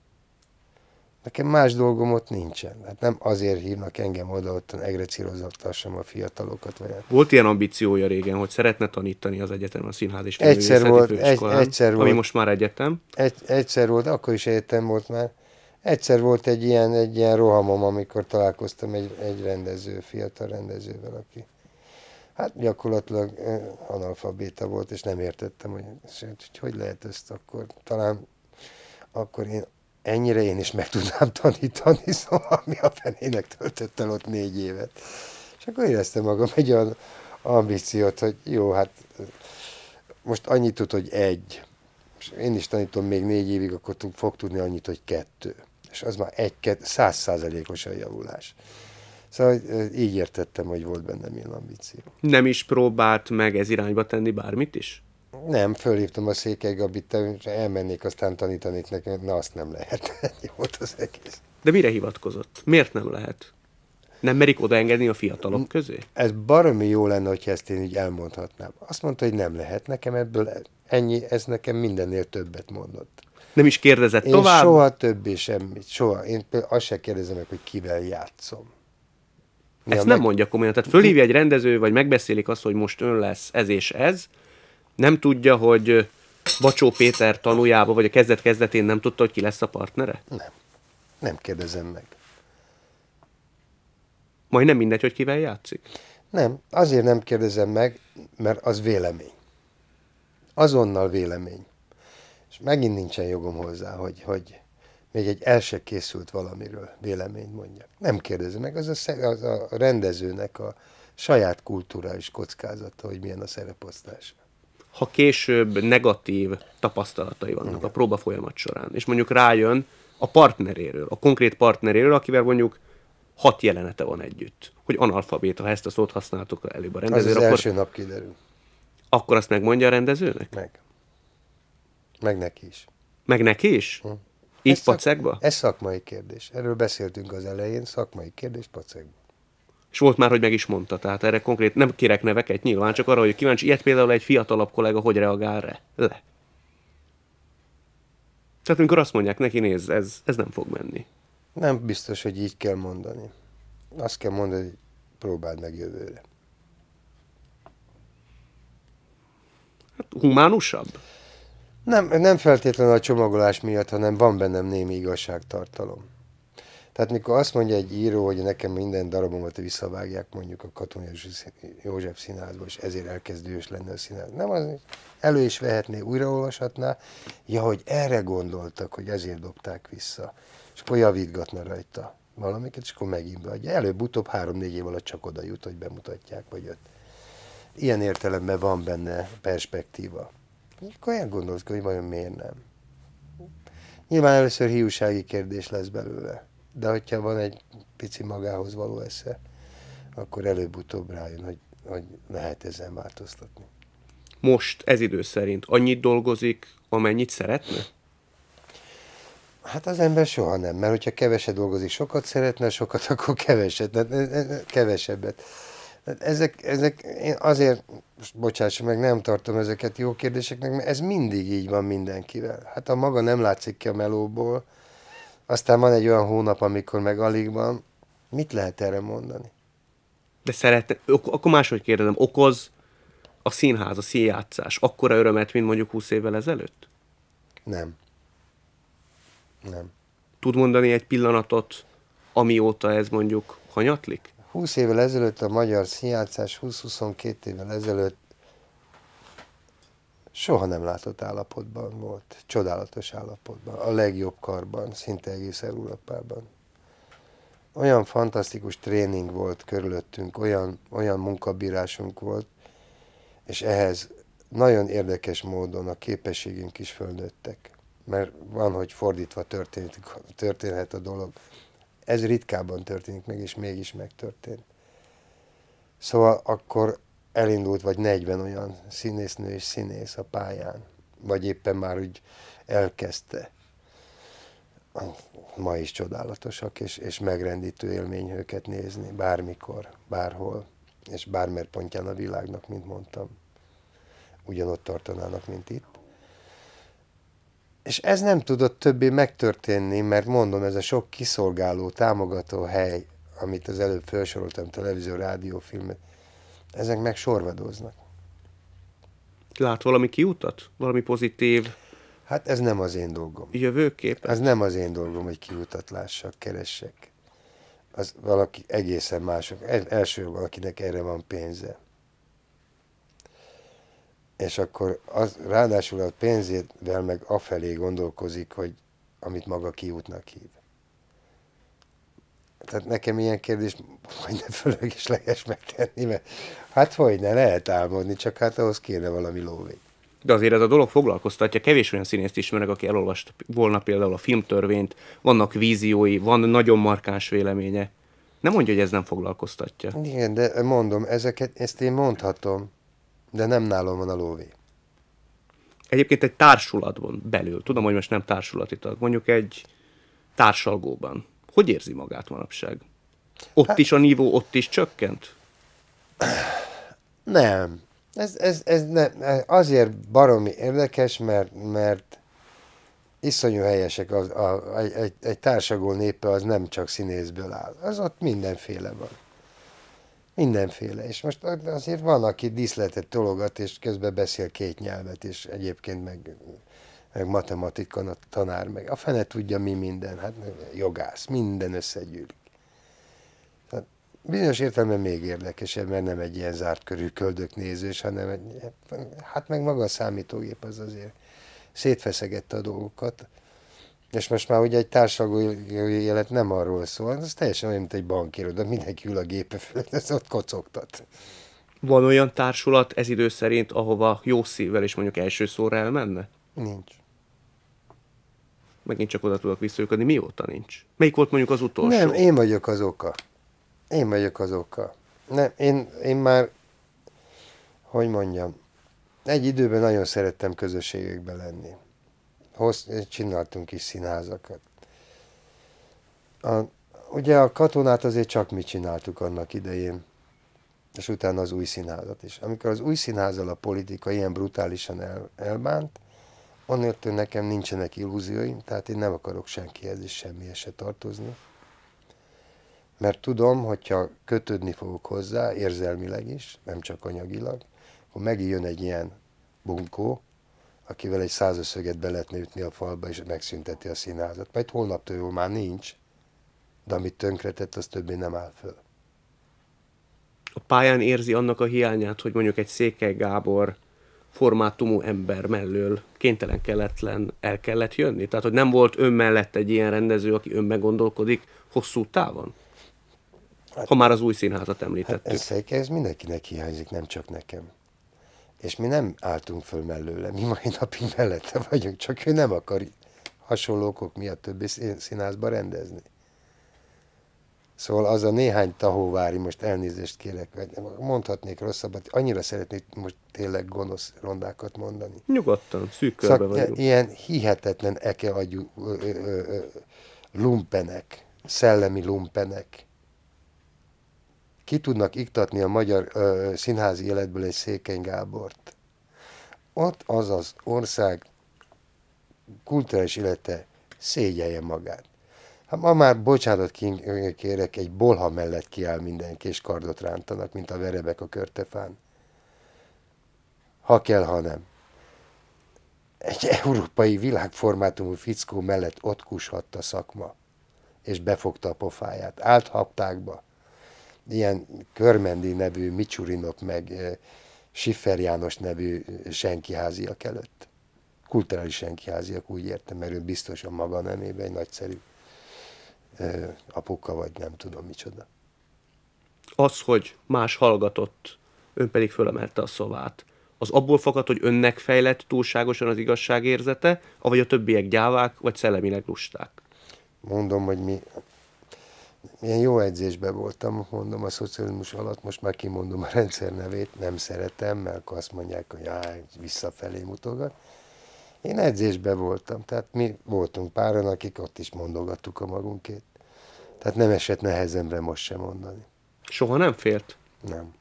Nekem más dolgom ott nincsen. Hát nem azért hívnak engem oda, ott egrecírozatassam a fiatalokat. Vagy hát- volt ilyen ambíciója régen, hogy szeretne tanítani az egyetem, a színház és egyszer volt, egy, egyszer ami volt, most már egyetem. Egy, egyszer volt, akkor is egyetem volt már. Egyszer volt egy ilyen, egy ilyen rohamom, amikor találkoztam egy, egy rendező, fiatal rendezővel, aki hát gyakorlatilag analfabéta volt, és nem értettem, hogy hogy lehet ezt akkor. Talán akkor én ennyire én is meg tudnám tanítani, szóval mi a fenének el ott négy évet. És akkor éreztem magam egy olyan ambíciót, hogy jó, hát most annyit tud, hogy egy, és én is tanítom még négy évig, akkor fog tudni annyit, hogy kettő. És az már egy száz százalékos a javulás. Szóval így értettem, hogy volt bennem ilyen ambíció. Nem is próbált meg ez irányba tenni bármit is? Nem, fölhívtam a Székely Gabit, és elmennék, aztán tanítanék nekem, na azt nem lehet. Ennyi volt az egész. De mire hivatkozott? Miért nem lehet? Nem merik odaengedni a fiatalok közé? Ez baromi jó lenne, hogy ezt én így elmondhatnám. Azt mondta, hogy nem lehet nekem ebből ennyi, ez nekem mindennél többet mondott. Nem is kérdezett én tovább? soha többé semmit, soha. Én azt se kérdezem meg, hogy kivel játszom. Néha Ezt nem meg... mondja komolyan. Tehát fölhívja egy rendező, vagy megbeszélik azt, hogy most ön lesz ez és ez, nem tudja, hogy Bacsó Péter tanuljába, vagy a kezdet-kezdetén nem tudta, hogy ki lesz a partnere? Nem. Nem kérdezem meg. Majd nem mindegy, hogy kivel játszik? Nem, azért nem kérdezem meg, mert az vélemény. Azonnal vélemény. És megint nincsen jogom hozzá, hogy, hogy még egy el se készült valamiről véleményt mondjak. Nem kérdezem meg, az a, az a rendezőnek a saját kulturális kockázata, hogy milyen a szereposztása ha később negatív tapasztalatai vannak Igen. a próba folyamat során, és mondjuk rájön a partneréről, a konkrét partneréről, akivel mondjuk hat jelenete van együtt, hogy analfabéta, ha ezt a szót használtuk előbb a rendezőre, az, az akkor, első nap kiderül. Akkor azt megmondja a rendezőnek? Meg. Meg neki is. Meg neki is? Hm. Így ez pacekba? Szak, ez szakmai kérdés. Erről beszéltünk az elején, szakmai kérdés pacekba. És volt már, hogy meg is mondta, tehát erre konkrét nem kérek neveket nyilván, csak arra hogy kíváncsi, ilyet például egy fiatalabb kollega hogy reagál re, le. Tehát amikor azt mondják neki, nézd, ez, ez nem fog menni. Nem biztos, hogy így kell mondani. Azt kell mondani, hogy próbáld meg jövőre. Hát humánusabb? Nem, nem feltétlenül a csomagolás miatt, hanem van bennem némi igazságtartalom. Tehát mikor azt mondja egy író, hogy nekem minden darabomat visszavágják mondjuk a Katonai József színházba, és ezért elkezdős lenne a színház. Nem, az elő is vehetné, újraolvashatná. Ja, hogy erre gondoltak, hogy ezért dobták vissza. És akkor javítgatna rajta valamiket, és akkor megint beadja. Előbb-utóbb három-négy év alatt csak oda jut, hogy bemutatják, vagy ott, Ilyen értelemben van benne perspektíva. Akkor elgondolsz, hogy vajon miért nem. Nyilván először hiúsági kérdés lesz belőle de hogyha van egy pici magához való esze, akkor előbb-utóbb rájön, hogy, hogy lehet ezzel változtatni. Most ez idő szerint annyit dolgozik, amennyit szeretne? Hát az ember soha nem, mert hogyha keveset dolgozik, sokat szeretne, sokat, akkor keveset, kevesebbet. Hát ezek, ezek én azért, bocsáss meg, nem tartom ezeket jó kérdéseknek, mert ez mindig így van mindenkivel. Hát a maga nem látszik ki a melóból, aztán van egy olyan hónap, amikor meg alig van. Mit lehet erre mondani? De szeretne, akkor máshogy kérdezem, okoz a színház, a színjátszás akkora örömet, mint mondjuk 20 évvel ezelőtt? Nem. Nem. Tud mondani egy pillanatot, amióta ez mondjuk hanyatlik? 20 évvel ezelőtt a magyar színjátszás, 20-22 évvel ezelőtt soha nem látott állapotban volt, csodálatos állapotban, a legjobb karban, szinte egész Európában. Olyan fantasztikus tréning volt körülöttünk, olyan, olyan munkabírásunk volt, és ehhez nagyon érdekes módon a képességünk is fölnőttek. Mert van, hogy fordítva történt, történhet a dolog. Ez ritkában történik meg, és mégis megtörtént. Szóval akkor elindult vagy 40 olyan színésznő és színész a pályán, vagy éppen már úgy elkezdte. Ma is csodálatosak, és, és megrendítő élmény őket nézni, bármikor, bárhol, és bármer pontján a világnak, mint mondtam. Ugyanott tartanának, mint itt. És ez nem tudott többé megtörténni, mert mondom, ez a sok kiszolgáló, támogató hely, amit az előbb felsoroltam, televízió, rádió, filmet, ezek meg sorvadoznak. Lát valami kiutat? Valami pozitív? Hát ez nem az én dolgom. Jövőkép? Ez nem az én dolgom, hogy kiutat lássak, keressek. Az valaki egészen mások. El, első valakinek erre van pénze. És akkor az, ráadásul a pénzével meg afelé gondolkozik, hogy amit maga kiútnak hív tehát nekem ilyen kérdés is fölögesleges megtenni, mert hát hogy ne, lehet álmodni, csak hát ahhoz kéne valami lóvé. De azért ez a dolog foglalkoztatja, kevés olyan színészt ismerek, aki elolvast volna például a filmtörvényt, vannak víziói, van nagyon markáns véleménye. Nem mondja, hogy ez nem foglalkoztatja. Igen, de mondom, ezeket, ezt én mondhatom, de nem nálom van a lóvé. Egyébként egy társulatban belül, tudom, hogy most nem társulati tag, mondjuk egy társalgóban hogy érzi magát manapság? Ott hát, is a nívó, ott is csökkent? Nem. Ez, ez, ez ne. azért baromi érdekes, mert, mert iszonyú helyesek, az, a, a, egy, egy társagó népe az nem csak színészből áll. Az ott mindenféle van. Mindenféle. És most azért van, aki diszletet tologat, és közben beszél két nyelvet, és egyébként meg meg matematika tanár, meg a fene tudja mi minden, hát jogász, minden összegyűlik. Hát, bizonyos értelemben még érdekesebb, mert nem egy ilyen zárt körű nézős, hanem egy, hát meg maga a számítógép az azért szétfeszegette a dolgokat, és most már ugye egy társadalmi élet nem arról szól, hát ez teljesen olyan, mint egy bankiroda, mindenki ül a gépe fölött, ez ott kocogtat. Van olyan társulat ez idő szerint, ahova jó szívvel és mondjuk első szóra elmenne? Nincs megint csak oda tudok visszajukodni. Mióta nincs? Melyik volt mondjuk az utolsó? Nem, én vagyok az oka. Én vagyok az oka. Nem, én, én már, hogy mondjam, egy időben nagyon szerettem közösségekbe lenni. Hossz, csináltunk is színházakat. A, ugye a katonát azért csak mi csináltuk annak idején, és utána az új színházat is. Amikor az új színházal a politika ilyen brutálisan el, elbánt, Anélkül nekem nincsenek illúzióim, tehát én nem akarok senkihez és semmihez se tartozni. Mert tudom, hogyha kötődni fogok hozzá, érzelmileg is, nem csak anyagilag, akkor megint jön egy ilyen bunkó, akivel egy százösszöget be lehetne ütni a falba, és megszünteti a színházat. Majd holnap jól már nincs, de amit tönkretett, az többé nem áll föl. A pályán érzi annak a hiányát, hogy mondjuk egy Székely Gábor formátumú ember mellől kénytelen kelletlen el kellett jönni? Tehát, hogy nem volt ön mellett egy ilyen rendező, aki önben gondolkodik hosszú távon? Hát, ha már az új színházat említettük. Hát ez, széke, ez mindenkinek hiányzik, nem csak nekem. És mi nem álltunk föl mellőle, mi mai napig mellette vagyunk, csak ő nem akar hasonlókok miatt többi színházba rendezni. Szóval az a néhány tahóvári, most elnézést kérek, mondhatnék rosszabbat, annyira szeretnék most tényleg gonosz rondákat mondani. Nyugodtan, szűk körbe szóval vagyunk. Ilyen hihetetlen ekeagyú lumpenek, szellemi lumpenek. Ki tudnak iktatni a magyar ö, színházi életből egy Székeny Gábort? Ott az az ország kulturális élete szégyelje magát. Hát ma már, bocsánat, kérek, egy bolha mellett kiáll mindenki, és kardot rántanak, mint a verebek a körtefán. Ha kell, ha nem. Egy európai világformátumú fickó mellett ott kushatta a szakma, és befogta a pofáját. Állt haptákba. Ilyen Körmendi nevű Micsurinok meg Siffer János nevű senkiháziak előtt. Kulturális senkiháziak, úgy értem, mert ő biztosan maga nemében egy nagyszerű apuka, vagy nem tudom micsoda. Az, hogy más hallgatott, ön pedig fölemelte a szavát, az abból fakad, hogy önnek fejlett túlságosan az igazságérzete, avagy a többiek gyávák, vagy szellemileg lusták? Mondom, hogy mi milyen jó edzésben voltam, mondom a szocializmus alatt, most már kimondom a rendszer nevét, nem szeretem, mert akkor azt mondják, hogy áh, visszafelé mutogat. Én edzésbe voltam, tehát mi voltunk páran, akik ott is mondogattuk a magunkét. Tehát nem esett nehezemre most sem mondani. Soha nem félt? Nem.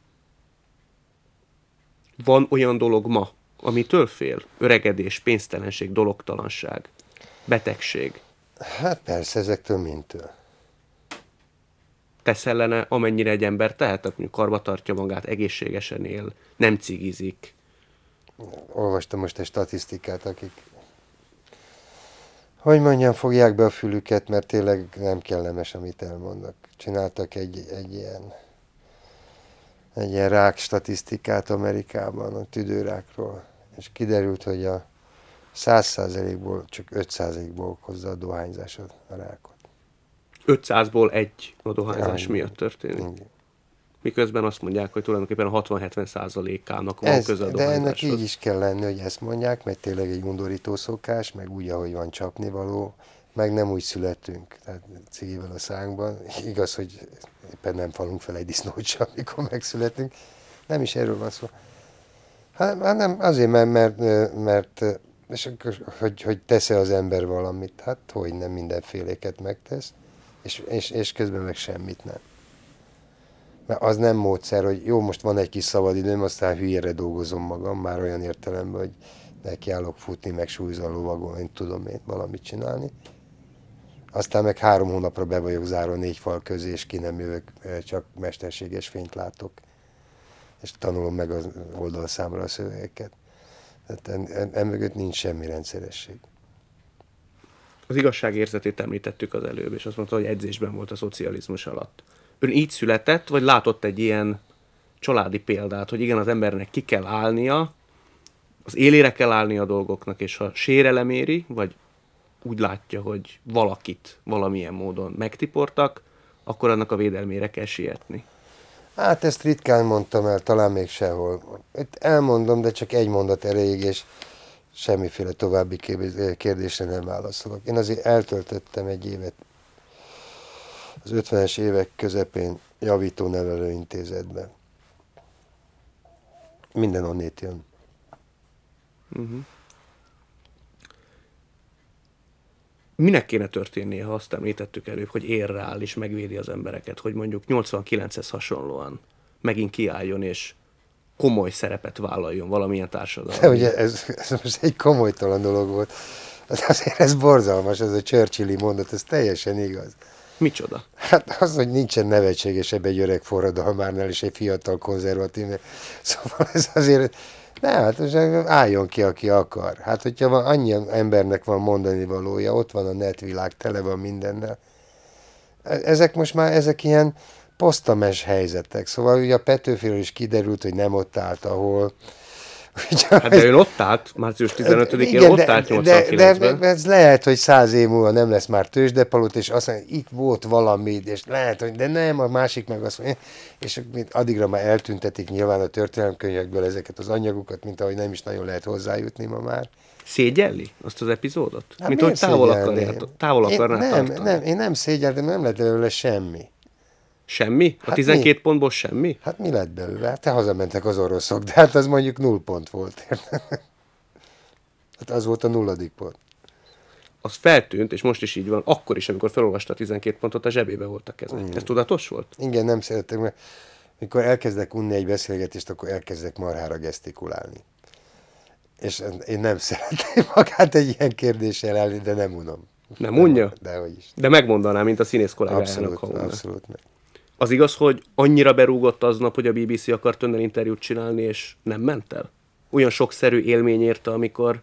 Van olyan dolog ma, amitől fél? Öregedés, pénztelenség, dologtalanság, betegség. Hát persze, ezektől mintől. Tesz ellene, amennyire egy ember tehet, mondjuk karba tartja magát, egészségesen él, nem cigizik, olvastam most egy statisztikát, akik hogy mondjam, fogják be a fülüket, mert tényleg nem kellemes, amit elmondok. Csináltak egy, egy ilyen egy ilyen rák statisztikát Amerikában a tüdőrákról, és kiderült, hogy a 100%-ból csak 5%-ból okozza a dohányzás a rákot. 500-ból egy a dohányzás ja, miatt történik. Igen miközben azt mondják, hogy tulajdonképpen a 60-70 százalékának van ez, köze a De ennek így is kell lenni, hogy ezt mondják, mert tényleg egy undorító szokás, meg úgy, ahogy van csapnivaló, meg nem úgy születünk, tehát cigivel a szánkban. Igaz, hogy éppen nem falunk fel egy disznót sem, amikor megszületünk. Nem is erről van szó. Hát, hát nem, azért, mert, mert, mert és hogy, hogy tesz-e az ember valamit, hát hogy nem mindenféléket megtesz, és, és, és közben meg semmit nem mert az nem módszer, hogy jó, most van egy kis szabad időm, aztán hülyére dolgozom magam, már olyan értelemben, hogy nekiállok futni, meg súlyzol a én tudom én valamit csinálni. Aztán meg három hónapra be vagyok zárva négy fal közé, és ki nem jövök, eh, csak mesterséges fényt látok, és tanulom meg az oldalszámra a szövegeket. Tehát emögött nincs semmi rendszeresség. Az igazságérzetét említettük az előbb, és azt mondta, hogy edzésben volt a szocializmus alatt ön így született, vagy látott egy ilyen családi példát, hogy igen, az embernek ki kell állnia, az élére kell állni a dolgoknak, és ha sérelem éri, vagy úgy látja, hogy valakit valamilyen módon megtiportak, akkor annak a védelmére kell sietni. Hát ezt ritkán mondtam el, talán még sehol. Itt elmondom, de csak egy mondat elég és semmiféle további kérdésre nem válaszolok. Én azért eltöltöttem egy évet az 50-es évek közepén javító nevelőintézetben. Minden onnét jön. Uh-huh. Minek kéne történnie, ha azt említettük előbb, hogy ér rá és megvédi az embereket, hogy mondjuk 89-hez hasonlóan megint kiálljon és komoly szerepet vállaljon valamilyen társadalom. ugye ez, ez most egy komolytalan dolog volt. Hát azért ez borzalmas, ez a Churchill-i mondat, ez teljesen igaz. Micsoda? Hát az, hogy nincsen nevetségesebb egy öreg forradalmárnál és egy fiatal konzervatív. Szóval ez azért, ne, hát álljon ki, aki akar. Hát, hogyha van, annyi embernek van mondani valója, ott van a netvilág, tele van mindennel. E- ezek most már, ezek ilyen posztames helyzetek. Szóval ugye a Petőfiről is kiderült, hogy nem ott állt, ahol Hát de ő ott állt, március 15-én igen, ott állt 89 de, de, ez lehet, hogy száz év múlva nem lesz már tőzsdepalot, és azt mondja, itt volt valami, és lehet, hogy de nem, a másik meg azt mondja, és addigra már eltüntetik nyilván a történelemkönyvekből ezeket az anyagokat, mint ahogy nem is nagyon lehet hozzájutni ma már. Szégyelli azt az epizódot? Hát mint hogy távol, akarni, távol akarná én nem, tartani. nem, én nem szégyellem, nem lett belőle semmi. Semmi? A hát 12 mi? pontból semmi? Hát mi lett belőle? Hát te hazamentek az oroszok, de hát az mondjuk null pont volt. hát az volt a nulladik pont. Az feltűnt, és most is így van, akkor is, amikor felolvasta a 12 pontot, a zsebébe volt a keze. Mm. Ez tudatos volt? Igen, nem szeretek, mert mikor elkezdek unni egy beszélgetést, akkor elkezdek marhára gesztikulálni. És én nem szeretném magát egy ilyen kérdéssel állni, de nem unom. Nem unja? De is. De megmondaná, mint a színész kollégájának. Abszolút, abszolút meg. Az igaz, hogy annyira berúgott aznap, hogy a BBC akart önnel interjút csinálni, és nem ment el? Olyan sokszerű élmény érte, amikor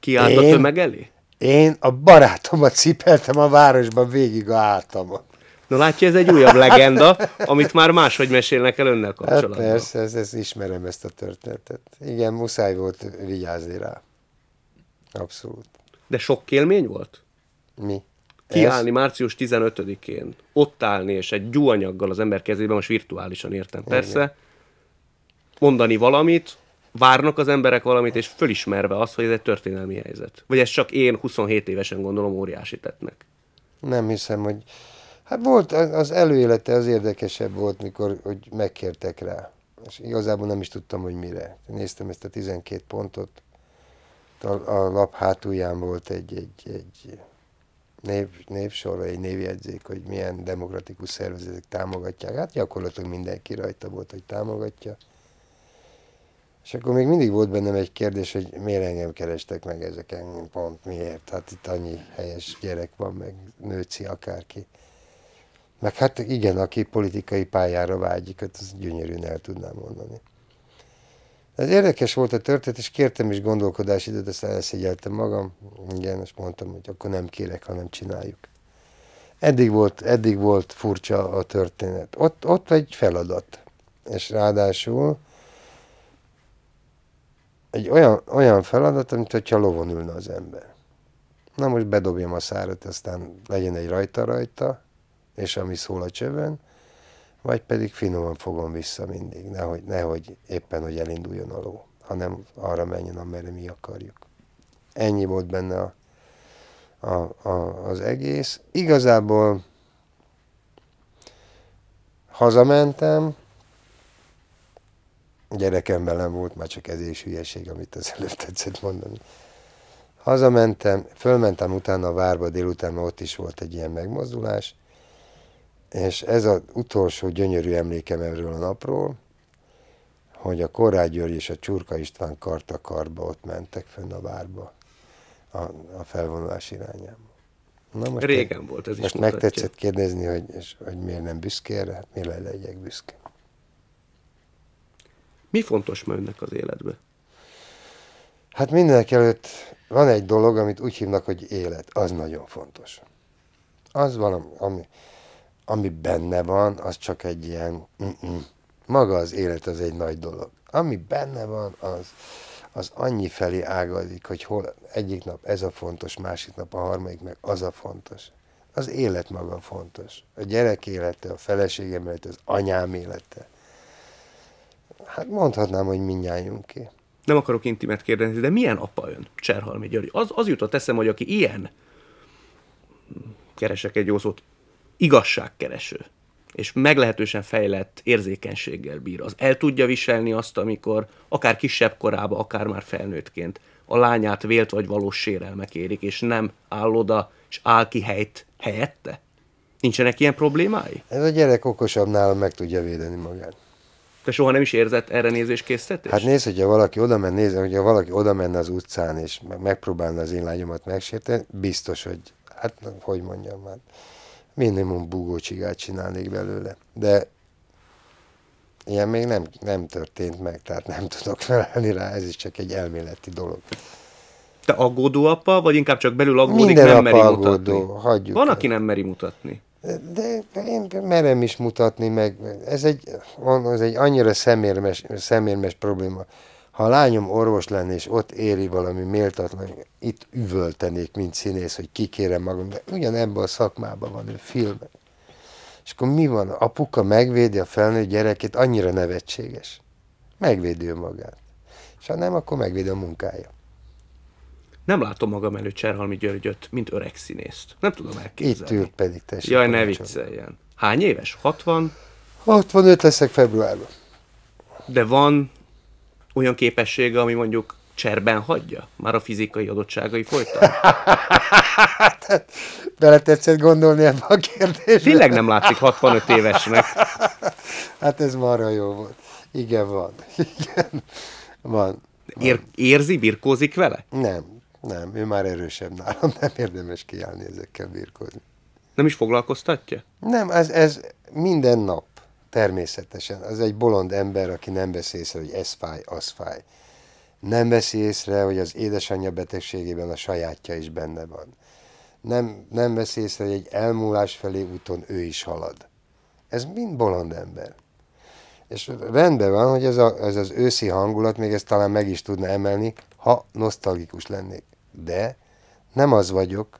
kiállt én, a tömeg elé? Én a barátomat cipeltem a városban végig a hátamon. Na látja, ez egy újabb hát- legenda, amit már máshogy mesélnek el önnel hát kapcsolatban. Hát persze, ez, ez, ismerem ezt a történetet. Igen, muszáj volt vigyázni rá. Abszolút. De sok élmény volt? Mi? kiállni március 15-én, ott állni, és egy gyúanyaggal az ember kezében, most virtuálisan értem, persze, mondani valamit, várnak az emberek valamit, és fölismerve azt, hogy ez egy történelmi helyzet. Vagy ez csak én 27 évesen gondolom óriási tettnek. Nem hiszem, hogy... Hát volt, az előélete az érdekesebb volt, mikor hogy megkértek rá. És igazából nem is tudtam, hogy mire. Néztem ezt a 12 pontot, a, a lap hátulján volt egy, egy, egy név, névsorra egy névjegyzék, hogy milyen demokratikus szervezetek támogatják. Hát gyakorlatilag mindenki rajta volt, hogy támogatja. És akkor még mindig volt bennem egy kérdés, hogy miért engem kerestek meg ezeken, pont miért. Hát itt annyi helyes gyerek van, meg nőci akárki. Meg hát igen, aki politikai pályára vágyik, hát az gyönyörűen el tudnám mondani. Ez érdekes volt a történet, és kértem is gondolkodási időt, azt elszigyeltem magam. Igen, és mondtam, hogy akkor nem kérek, hanem csináljuk. Eddig volt, eddig volt furcsa a történet. Ott, ott egy feladat. És ráadásul egy olyan, olyan feladat, mint hogyha lovon ülne az ember. Na most bedobjam a szárat, aztán legyen egy rajta rajta, és ami szól a csövön, vagy pedig finoman fogom vissza mindig, nehogy, nehogy éppen, hogy elinduljon a ló, hanem arra menjen, amire mi akarjuk. Ennyi volt benne a, a, a, az egész. Igazából hazamentem, gyerekem velem volt, már csak ez is hülyeség, amit az előbb tetszett mondani. Hazamentem, fölmentem utána a várba délután, mert ott is volt egy ilyen megmozdulás, és ez az utolsó gyönyörű emlékem erről a napról, hogy a Korágy György és a Csurka István karta karba ott mentek fönn a várba a, a felvonulás irányába. Na most Régen volt ez is Most megtetszett kérdezni, hogy, és, hogy miért nem büszke erre, hát miért le legyek büszke. Mi fontos ma önnek az életbe? Hát mindenek előtt van egy dolog, amit úgy hívnak, hogy élet. Az nagyon fontos. Az valami, ami, ami benne van, az csak egy ilyen... Mm-mm. Maga az élet az egy nagy dolog. Ami benne van, az, az annyi felé ágazik, hogy hol egyik nap ez a fontos, másik nap a harmadik meg az a fontos. Az élet maga fontos. A gyerek élete, a feleségem élete, az anyám élete. Hát mondhatnám, hogy minnyájunké. Nem akarok intimet kérdezni, de milyen apa ön, Cserhalmi György? Az, az jutott eszem, hogy aki ilyen keresek egy jó szót, igazságkereső, és meglehetősen fejlett érzékenységgel bír. Az el tudja viselni azt, amikor akár kisebb korában, akár már felnőttként a lányát vélt vagy valós sérelmek érik, és nem áll oda, és áll ki helyt helyette? Nincsenek ilyen problémái? Ez a gyerek okosabb nálam meg tudja védeni magát. Te soha nem is érzett erre nézéskésztetést? Hát nézd, hogyha valaki oda menne, nézd, hogyha valaki oda menne az utcán, és megpróbálna az én lányomat megsérteni, biztos, hogy hát hogy mondjam már. Hát minimum búgócsigát csinálnék belőle. De ilyen még nem, nem történt meg, tehát nem tudok felelni rá, ez is csak egy elméleti dolog. Te aggódó apa, vagy inkább csak belül aggódik, Minden nem apa meri aggódó, mutatni? Hagyjuk Van, el. aki nem meri mutatni. De én merem is mutatni, meg ez egy, ez egy annyira szemérmes, szemérmes probléma. Ha a lányom orvos lenne, és ott éri valami méltatlan, itt üvöltenék, mint színész, hogy kikérem magam, de ugyanebben a szakmában van ő film. És akkor mi van? Apuka megvédi a felnőtt gyerekét, annyira nevetséges. Megvédi ő magát. És ha nem, akkor megvédi a munkája. Nem látom magam előtt Cserhalmi Györgyöt, mint öreg színészt. Nem tudom elképzelni. Itt ül pedig, tessék. Jaj, ne vicceljen. Hány éves? 60? 65 leszek februárban. De van olyan képessége, ami mondjuk cserben hagyja? Már a fizikai adottságai folytán? Hát, hát, tetszett gondolni ebbe a kérdésbe. Tényleg nem látszik 65 évesnek. Hát ez marha jó volt. Igen, van. Igen, van. van. Ér, érzi, birkózik vele? Nem, nem. Ő már erősebb nálam. Nem érdemes kiállni ezekkel birkózni. Nem is foglalkoztatja? Nem, ez, ez minden nap. Természetesen. Az egy bolond ember, aki nem veszi észre, hogy ez fáj, az fáj. Nem veszi észre, hogy az édesanyja betegségében a sajátja is benne van. Nem, nem veszi észre, hogy egy elmúlás felé úton ő is halad. Ez mind bolond ember. És rendben van, hogy ez, a, ez az őszi hangulat, még ezt talán meg is tudna emelni, ha nosztalgikus lennék. De nem az vagyok,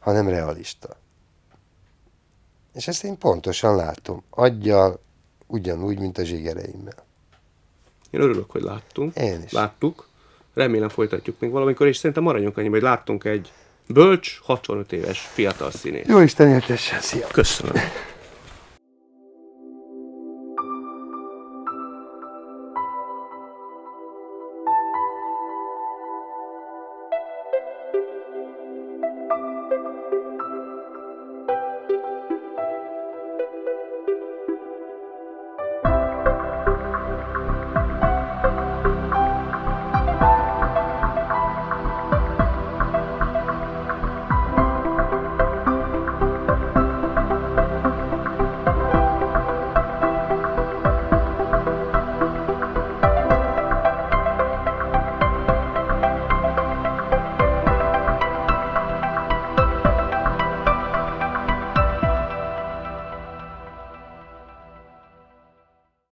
hanem realista. És ezt én pontosan látom. Aggyal ugyanúgy, mint a zsigereimmel. Én örülök, hogy láttunk. Én is. Láttuk. Remélem folytatjuk még valamikor, és szerintem maradjunk annyi, hogy láttunk egy bölcs, 65 éves fiatal színét. Jó Isten éltessen, szia! Köszönöm.